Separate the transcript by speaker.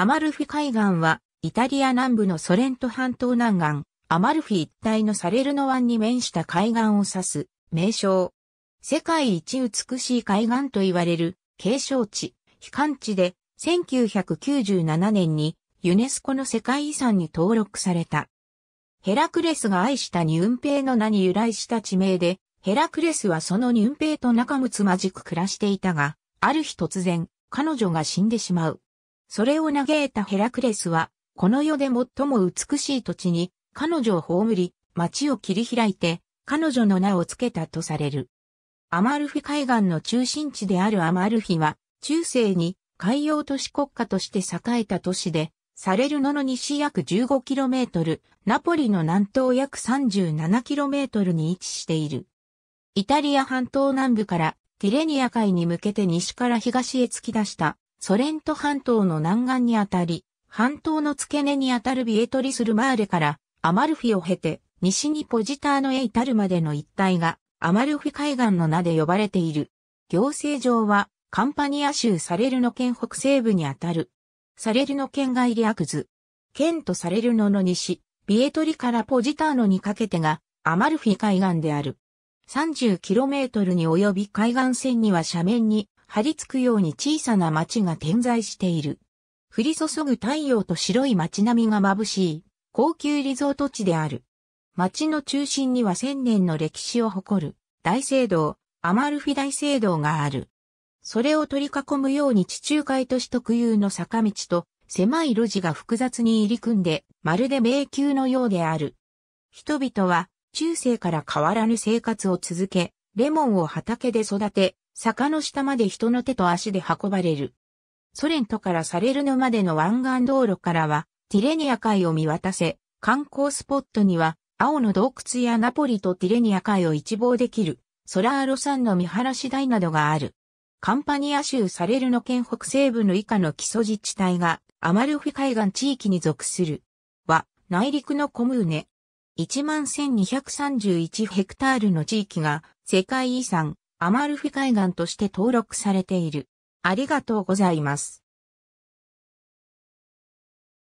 Speaker 1: アマルフィ海岸は、イタリア南部のソレント半島南岸、アマルフィ一帯のサレルノ湾に面した海岸を指す、名称。世界一美しい海岸と言われる、景勝地、悲観地で、1997年に、ユネスコの世界遺産に登録された。ヘラクレスが愛したニュンペイの名に由来した地名で、ヘラクレスはそのニュンペイと仲睦まじく暮らしていたが、ある日突然、彼女が死んでしまう。それを嘆いたヘラクレスは、この世で最も美しい土地に彼女を葬り、町を切り開いて、彼女の名を付けたとされる。アマルフィ海岸の中心地であるアマルフィは、中世に海洋都市国家として栄えた都市で、サレルノの西約 15km、ナポリの南東約 37km に位置している。イタリア半島南部からティレニア海に向けて西から東へ突き出したソレント半島の南岸にあたり、半島の付け根にあたるビエトリス・ルマーレからアマルフィを経て西にポジターノへ至るまでの一帯がアマルフィ海岸の名で呼ばれている。行政上はカンパニア州サレルノ県北西部にあたる。サレルノ県外リアクズ。県とサレルノの西、ビエトリからポジターノにかけてがアマルフィ海岸である。30km に及び海岸線には斜面に張り付くように小さな町が点在している。降り注ぐ太陽と白い街並みが眩しい、高級リゾート地である。町の中心には千年の歴史を誇る、大聖堂、アマルフィ大聖堂がある。それを取り囲むように地中海都市特有の坂道と、狭い路地が複雑に入り組んで、まるで迷宮のようである。人々は、中世から変わらぬ生活を続け、レモンを畑で育て、坂の下まで人の手と足で運ばれる。ソ連とからサレルヌまでの湾岸道路からは、ティレニア海を見渡せ、観光スポットには、青の洞窟やナポリとティレニア海を一望できる、ソラーロ山の見晴らし台などがある。カンパニア州サレルの県北西部の以下の基礎自治体が、アマルフィ海岸地域に属する。は、内陸のコムーネ。11,231ヘクタールの地域が、世界遺産、アマルフィ海岸として登録されている。ありがとうございます。